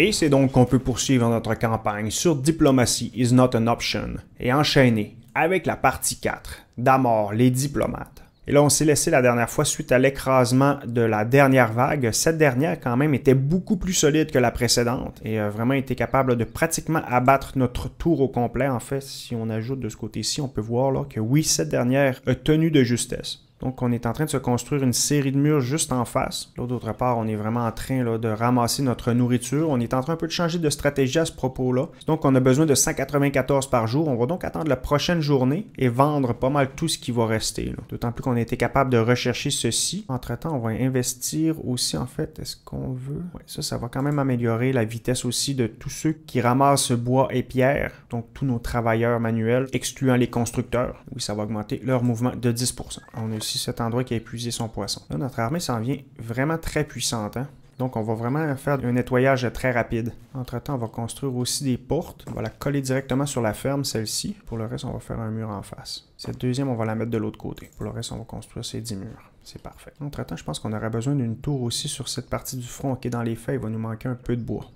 Et c'est donc qu'on peut poursuivre notre campagne sur Diplomacy is not an option et enchaîner avec la partie 4, d'Amor, les diplomates. Et là, on s'est laissé la dernière fois suite à l'écrasement de la dernière vague. Cette dernière, quand même, était beaucoup plus solide que la précédente et a vraiment été capable de pratiquement abattre notre tour au complet. En fait, si on ajoute de ce côté-ci, on peut voir que oui, cette dernière a tenu de justesse. Donc, on est en train de se construire une série de murs juste en face. Là, d'autre part, on est vraiment en train de ramasser notre nourriture. On est en train un peu de changer de stratégie à ce propos-là. Donc, on a besoin de 194 par jour. On va donc attendre la prochaine journée et vendre pas mal tout ce qui va rester. D'autant plus qu'on a été capable de rechercher ceci. Entre-temps, on va investir aussi, en fait, est-ce qu'on veut... ça, ça va quand même améliorer la vitesse aussi de tous ceux qui ramassent bois et pierre. Donc, tous nos travailleurs manuels, excluant les constructeurs. Oui, ça va augmenter leur mouvement de 10%. On cet endroit qui a épuisé son poisson. Là, notre armée s'en vient vraiment très puissante. Hein. Donc, on va vraiment faire un nettoyage très rapide. Entre-temps, on va construire aussi des portes. On va la coller directement sur la ferme, celle-ci. Pour le reste, on va faire un mur en face. Cette deuxième, on va la mettre de l'autre côté. Pour le reste, on va construire ces dix murs. C'est parfait. Entre-temps, je pense qu'on aura besoin d'une tour aussi sur cette partie du front qui dans les faits. Il va nous manquer un peu de bois.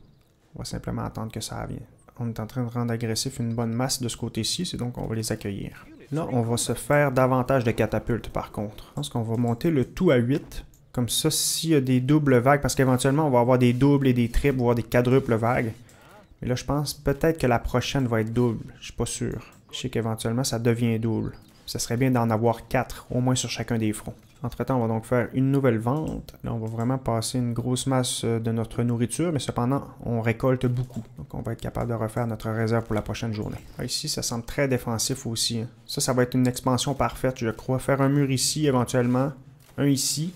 On va simplement attendre que ça revienne. On est en train de rendre agressif une bonne masse de ce côté-ci, c'est donc on va les accueillir. Là, on va se faire davantage de catapultes par contre. Je pense qu'on va monter le tout à 8. Comme ça, s'il y a des doubles vagues, parce qu'éventuellement, on va avoir des doubles et des triples, voire des quadruples vagues. Mais là, je pense peut-être que la prochaine va être double. Je suis pas sûr. Je sais qu'éventuellement, ça devient double. Ça serait bien d'en avoir 4, au moins sur chacun des fronts. Entre-temps, on va donc faire une nouvelle vente. Là, on va vraiment passer une grosse masse euh, de notre nourriture, mais cependant, on récolte beaucoup. Donc, on va être capable de refaire notre réserve pour la prochaine journée. ici, ça semble très défensif aussi. Hein. Ça, ça va être une expansion parfaite, je crois. Faire un mur ici, éventuellement. Un ici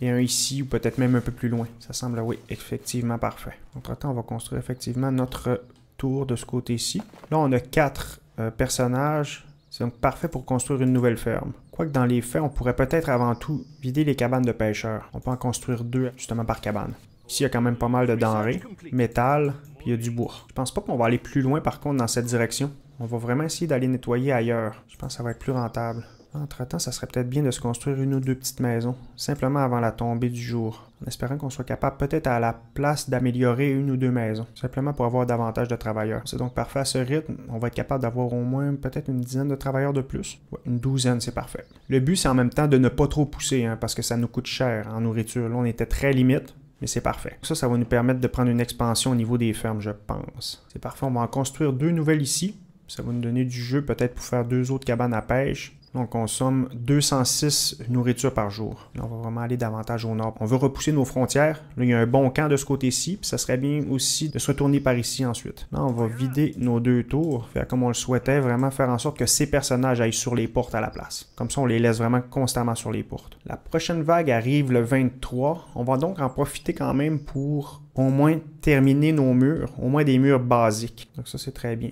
et un ici ou peut-être même un peu plus loin. Ça semble, oui, effectivement parfait. Entre-temps, on va construire effectivement notre tour de ce côté-ci. Là, on a quatre euh, personnages. C'est donc parfait pour construire une nouvelle ferme. Quoique dans les faits, on pourrait peut-être avant tout vider les cabanes de pêcheurs. On peut en construire deux justement par cabane. Ici, il y a quand même pas mal de denrées, métal, puis il y a du bois. Je pense pas qu'on va aller plus loin par contre dans cette direction. On va vraiment essayer d'aller nettoyer ailleurs. Je pense que ça va être plus rentable. Entre-temps, ça serait peut-être bien de se construire une ou deux petites maisons, simplement avant la tombée du jour, en espérant qu'on soit capable peut-être à la place d'améliorer une ou deux maisons, simplement pour avoir davantage de travailleurs. C'est donc parfait à ce rythme, on va être capable d'avoir au moins peut-être une dizaine de travailleurs de plus. une douzaine, c'est parfait. Le but, c'est en même temps de ne pas trop pousser, hein, parce que ça nous coûte cher en nourriture. Là, on était très limite, mais c'est parfait. Ça, ça va nous permettre de prendre une expansion au niveau des fermes, je pense. C'est parfait, on va en construire deux nouvelles ici, ça va nous donner du jeu peut-être pour faire deux autres cabanes à pêche. On consomme 206 nourritures par jour. on va vraiment aller davantage au nord. On veut repousser nos frontières. Là, il y a un bon camp de ce côté-ci. Puis ça serait bien aussi de se retourner par ici ensuite. Là, on va vider nos deux tours. Faire comme on le souhaitait, vraiment faire en sorte que ces personnages aillent sur les portes à la place. Comme ça, on les laisse vraiment constamment sur les portes. La prochaine vague arrive le 23. On va donc en profiter quand même pour au moins terminer nos murs, au moins des murs basiques. Donc ça, c'est très bien.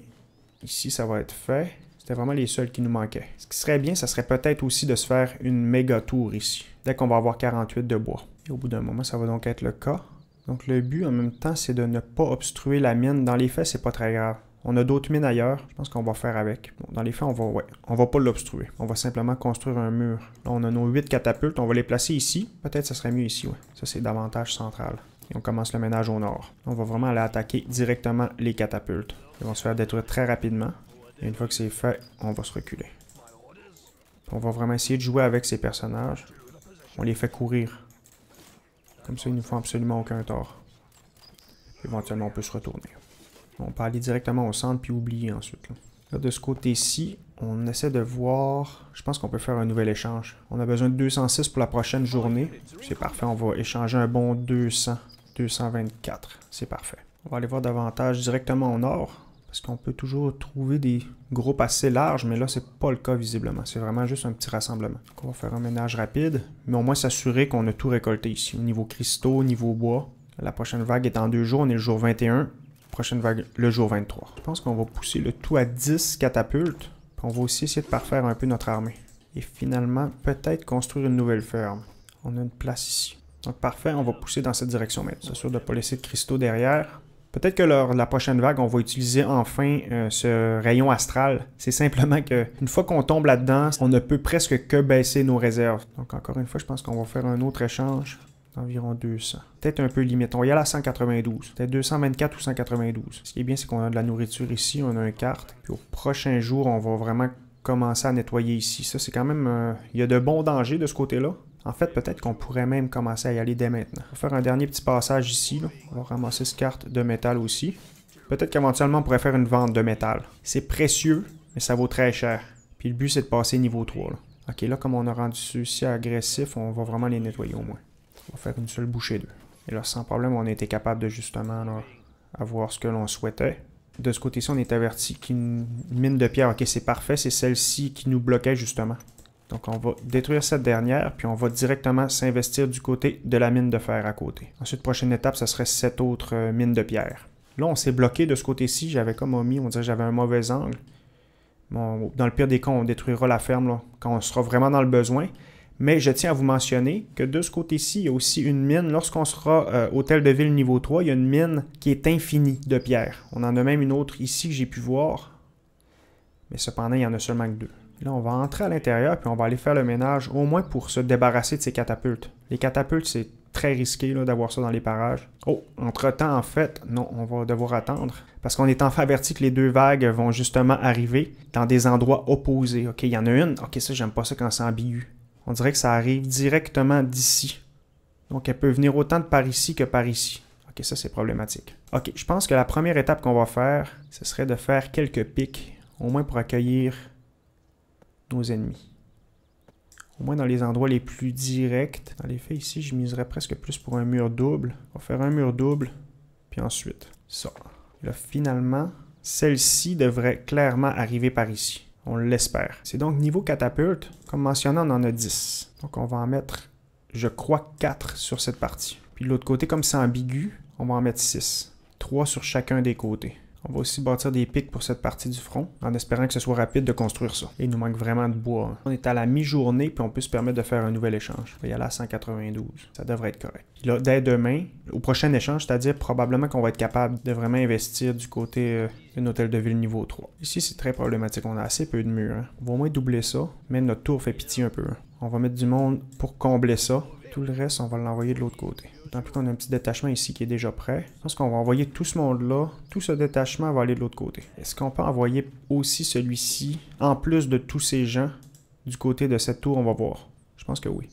Ici, ça va être fait. C'était vraiment les seuls qui nous manquaient. Ce qui serait bien, ça serait peut-être aussi de se faire une méga tour ici, dès qu'on va avoir 48 de bois. Et au bout d'un moment, ça va donc être le cas. Donc le but en même temps, c'est de ne pas obstruer la mine. Dans les faits, c'est pas très grave. On a d'autres mines ailleurs, je pense qu'on va faire avec. dans les faits, on va, ouais, on va pas l'obstruer. On va simplement construire un mur. Là, on a nos 8 catapultes, on va les placer ici. Peut-être ça serait mieux ici, ouais. Ça, c'est davantage central et on commence le ménage au nord. On va vraiment aller attaquer directement les catapultes. Ils vont se faire détruire très rapidement. Et une fois que c'est fait, on va se reculer. On va vraiment essayer de jouer avec ces personnages. On les fait courir. Comme ça, ils nous font absolument aucun tort. Éventuellement, on peut se retourner. On peut aller directement au centre puis oublier ensuite. de ce côté-ci, on essaie de voir... Je pense qu'on peut faire un nouvel échange. On a besoin de 206 pour la prochaine journée. C'est parfait, on va échanger un bon 200. 224, c'est parfait. On va aller voir davantage directement au nord, parce qu'on peut toujours trouver des groupes assez larges, mais là, c'est pas le cas visiblement. C'est vraiment juste un petit rassemblement. on va faire un ménage rapide, mais au moins s'assurer qu'on a tout récolté ici, au niveau cristaux, au niveau bois. La prochaine vague est en deux jours, on est le jour 21, prochaine vague le jour 23. Je pense qu'on va pousser le tout à 10 catapultes, on va aussi essayer de parfaire un peu notre armée. Et finalement, peut-être construire une nouvelle ferme. On a une place ici. Donc parfait, on va pousser dans cette direction maintenant. C'est sûr de ne pas laisser de cristaux derrière. Peut-être que lors de la prochaine vague, on va utiliser enfin euh, ce rayon astral. C'est simplement que une fois qu'on tombe là-dedans, on ne peut presque que baisser nos réserves. Donc encore une fois, je pense qu'on va faire un autre échange d'environ 200. Peut-être un peu limite. On y aller à 192. Peut-être 224 ou 192. Ce qui est bien, c'est qu'on a de la nourriture ici, on a une carte. Puis au prochain jour, on va vraiment commencer à nettoyer ici. Ça, c'est quand même... Euh, il y a de bons dangers de ce côté-là. En fait, peut-être qu'on pourrait même commencer à y aller dès maintenant. On va faire un dernier petit passage ici. On va ramasser cette carte de métal aussi. Peut-être qu'éventuellement, on pourrait faire une vente de métal. C'est précieux, mais ça vaut très cher. Puis le but, c'est de passer niveau 3. OK, là, comme on a rendu ceux-ci agressifs, on va vraiment les nettoyer au moins. On va faire une seule bouchée d'eux. Et là, sans problème, on a été capable de justement avoir ce que l'on souhaitait. De ce côté-ci, on est averti qu'une mine de pierre, ok, c'est parfait, c'est celle-ci qui nous bloquait justement. Donc, on va détruire cette dernière, puis on va directement s'investir du côté de la mine de fer à côté. Ensuite, prochaine étape, ce serait cette autre euh, mine de pierre. Là, on s'est bloqué de ce côté-ci. J'avais comme omis, on dirait que j'avais un mauvais angle. dans le pire des cas, on détruira la ferme là, quand on sera vraiment dans le besoin. Mais je tiens à vous mentionner que de ce côté-ci, il y a aussi une mine. Lorsqu'on sera hôtel euh, de ville niveau 3, il y a une mine qui est infinie de pierres. On en a même une autre ici que j'ai pu voir. Mais cependant, il y en a seulement que deux là, on va entrer à l'intérieur, puis on va aller faire le ménage, au moins pour se débarrasser de ces catapultes. Les catapultes, c'est très risqué d'avoir ça dans les parages. Oh, entre-temps, en fait, non, on va devoir attendre. Parce qu'on est enfin averti que les deux vagues vont justement arriver dans des endroits opposés. OK, il y en a une. OK, ça, j'aime pas ça quand c'est ambigu. On dirait que ça arrive directement d'ici. Donc, elle peut venir autant de par ici que par ici. OK, ça, c'est problématique. OK, je pense que la première étape qu'on va faire, ce serait de faire quelques pics, au moins pour accueillir nos ennemis. Au moins dans les endroits les plus directs. Dans les faits, ici, je miserais presque plus pour un mur double. On va faire un mur double, puis ensuite ça. là, finalement, celle-ci devrait clairement arriver par ici. On l'espère. C'est donc niveau catapulte. Comme mentionné, on en a 10. Donc on va en mettre, je crois, 4 sur cette partie. Puis de l'autre côté, comme c'est ambigu, on va en mettre 6. 3 sur chacun des côtés. On va aussi bâtir des pics pour cette partie du front, en espérant que ce soit rapide de construire ça. il nous manque vraiment de bois. Hein. On est à la mi-journée, puis on peut se permettre de faire un nouvel échange. Il y a là 192. Ça devrait être correct. là, dès demain, au prochain échange, c'est-à-dire probablement qu'on va être capable de vraiment investir du côté euh, d'un hôtel de ville niveau 3. Ici, c'est très problématique. On a assez peu de murs. Hein. On va au moins doubler ça. Mais notre tour fait pitié un peu. Hein. On va mettre du monde pour combler ça. Tout le reste, on va l'envoyer de l'autre côté. Tant plus qu'on a un petit détachement ici qui est déjà prêt. Je pense qu'on va envoyer tout ce monde-là. Tout ce détachement va aller de l'autre côté. Est-ce qu'on peut envoyer aussi celui-ci, en plus de tous ces gens, du côté de cette tour, on va voir. Je pense que oui.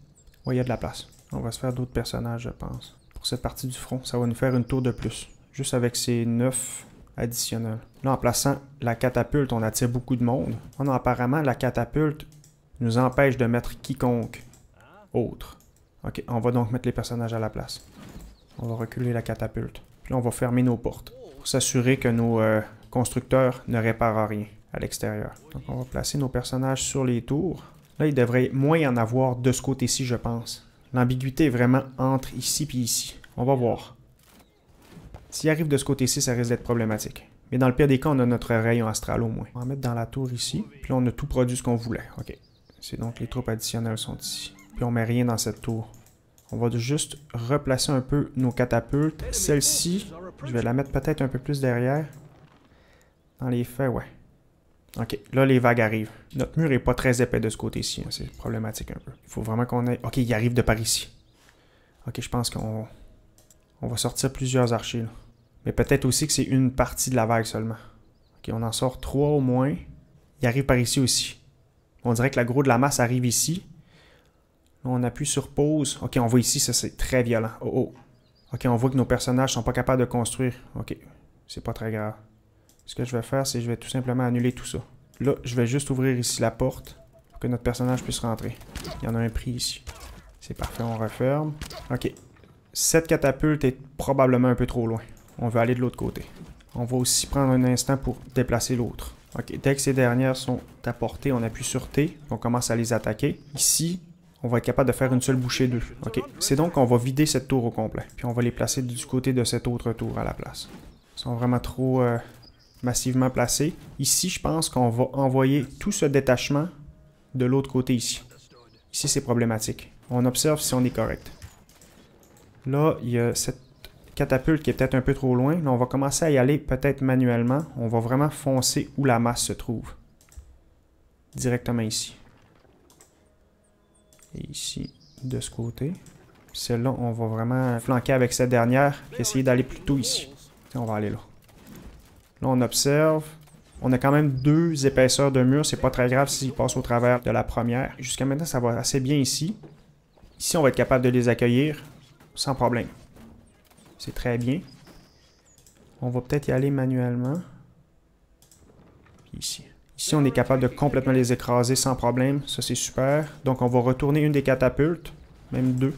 il y a de la place. On va se faire d'autres personnages, je pense. Pour cette partie du front, ça va nous faire une tour de plus. Juste avec ces 9 additionnels. Là, en plaçant la catapulte, on attire beaucoup de monde. On apparemment, la catapulte nous empêche de mettre quiconque autre. Ok, on va donc mettre les personnages à la place. On va reculer la catapulte. Puis on va fermer nos portes pour s'assurer que nos euh, constructeurs ne réparent rien à l'extérieur. Donc, on va placer nos personnages sur les tours. Là, il devrait moins y en avoir de ce côté-ci, je pense. L'ambiguïté est vraiment entre ici puis ici. On va voir. S'il arrive de ce côté-ci, ça risque d'être problématique. Mais dans le pire des cas, on a notre rayon astral au moins. On va mettre dans la tour ici. Puis on a tout produit ce qu'on voulait. OK. C'est donc les troupes additionnelles sont ici puis on met rien dans cette tour. On va juste replacer un peu nos catapultes. Celle-ci, je vais la mettre peut-être un peu plus derrière. Dans les faits, ouais. Ok, là les vagues arrivent. Notre mur est pas très épais de ce côté-ci, hein. c'est problématique un peu. Il faut vraiment qu'on aille... Ok, il arrive de par ici. Ok, je pense qu'on on va sortir plusieurs archers. Mais peut-être aussi que c'est une partie de la vague seulement. Ok, on en sort trois au moins. Il arrive par ici aussi. On dirait que la grosse de la masse arrive ici. On appuie sur pause. Ok, on voit ici, ça c'est très violent. Oh oh. Ok, on voit que nos personnages sont pas capables de construire. Ok, c'est pas très grave. Ce que je vais faire, c'est que je vais tout simplement annuler tout ça. Là, je vais juste ouvrir ici la porte pour que notre personnage puisse rentrer. Il y en a un prix ici. C'est parfait, on referme. Ok. Cette catapulte est probablement un peu trop loin. On veut aller de l'autre côté. On va aussi prendre un instant pour déplacer l'autre. Ok, dès que ces dernières sont apportées, on appuie sur T. On commence à les attaquer. Ici, on va être capable de faire une seule bouchée d'eux. Ok, c'est donc qu'on va vider cette tour au complet, puis on va les placer du côté de cette autre tour à la place. Ils sont vraiment trop euh, massivement placés. Ici, je pense qu'on va envoyer tout ce détachement de l'autre côté ici. Ici, c'est problématique. On observe si on est correct. Là, il y a cette catapulte qui est peut-être un peu trop loin. Là, on va commencer à y aller peut-être manuellement. On va vraiment foncer où la masse se trouve. Directement ici. Et ici, de ce côté. Celle-là, on va vraiment flanquer avec cette dernière. Essayer d'aller plutôt ici. on va aller là. Là, on observe. On a quand même deux épaisseurs de mur. C'est pas très grave s'ils passent au travers de la première. Jusqu'à maintenant, ça va assez bien ici. Ici, on va être capable de les accueillir sans problème. C'est très bien. On va peut-être y aller manuellement. ici. Ici, on est capable de complètement les écraser sans problème. Ça, c'est super. Donc, on va retourner une des catapultes. Même deux.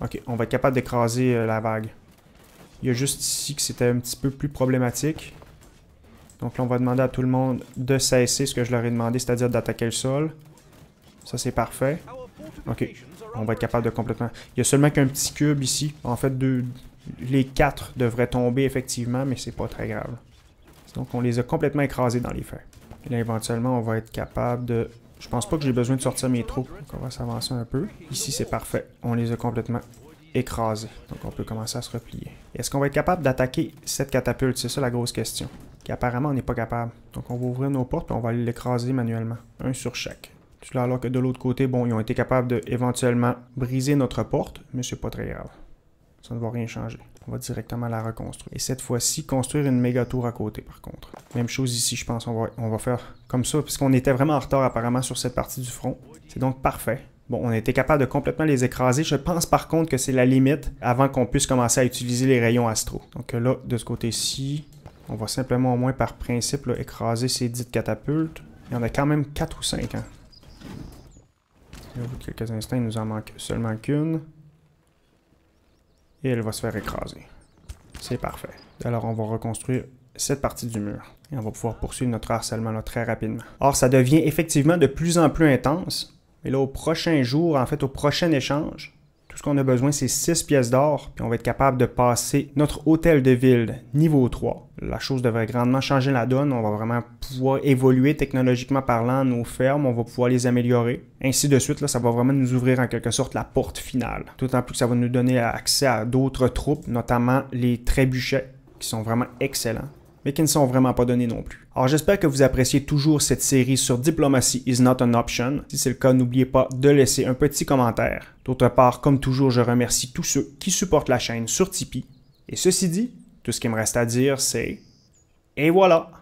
Ok, on va être capable d'écraser euh, la vague. Il y a juste ici que c'était un petit peu plus problématique. Donc là, on va demander à tout le monde de cesser ce que je leur ai demandé, c'est-à-dire d'attaquer le sol. Ça, c'est parfait. Ok, on va être capable de complètement... Il y a seulement qu'un petit cube ici. En fait, les quatre devraient tomber, effectivement, mais c'est pas très grave. Donc, on les a complètement écrasés dans les fers. Et là, éventuellement, on va être capable de... Je pense pas que j'ai besoin de sortir mes troupes. Donc, on va s'avancer un peu. Ici, c'est parfait. On les a complètement écrasés. Donc, on peut commencer à se replier. Est-ce qu'on va être capable d'attaquer cette catapulte? C'est ça la grosse question. Qui Apparemment, on n'est pas capable. Donc, on va ouvrir nos portes et on va aller l'écraser manuellement. Un sur chaque. Tout là, alors que de l'autre côté, bon, ils ont été capables d'éventuellement briser notre porte, mais c'est pas très grave ça ne va rien changer. On va directement la reconstruire. Et cette fois-ci, construire une méga tour à côté, par contre. Même chose ici, je pense. On va, faire comme ça, puisqu'on était vraiment en retard apparemment sur cette partie du front. C'est donc parfait. Bon, on a été capable de complètement les écraser. Je pense par contre que c'est la limite avant qu'on puisse commencer à utiliser les rayons astro. Donc là, de ce côté-ci, on va simplement au moins par principe écraser ces dites catapultes. Il y en a quand même 4 ou 5. Hein. Au bout de quelques instants, il nous en manque seulement qu'une. Et elle va se faire écraser. C'est parfait. Alors on va reconstruire cette partie du mur. Et on va pouvoir poursuivre notre harcèlement très rapidement. Or, ça devient effectivement de plus en plus intense. et là, au prochain jour, en fait, au prochain échange, tout ce qu'on a besoin, c'est 6 pièces d'or, puis on va être capable de passer notre hôtel de ville niveau 3. La chose devrait grandement changer la donne. On va vraiment pouvoir évoluer technologiquement parlant nos fermes, on va pouvoir les améliorer. Ainsi de suite, là, ça va vraiment nous ouvrir en quelque sorte la porte finale. D'autant plus que ça va nous donner accès à d'autres troupes, notamment les trébuchets, qui sont vraiment excellents mais qui ne sont vraiment pas donnés non plus. Alors j'espère que vous appréciez toujours cette série sur Diplomacy is not an option. Si c'est le cas, n'oubliez pas de laisser un petit commentaire D'autre part, comme toujours, je remercie tous ceux qui supportent la chaîne sur Tipeee. Et ceci dit, tout ce qui me reste à dire, c'est... Et voilà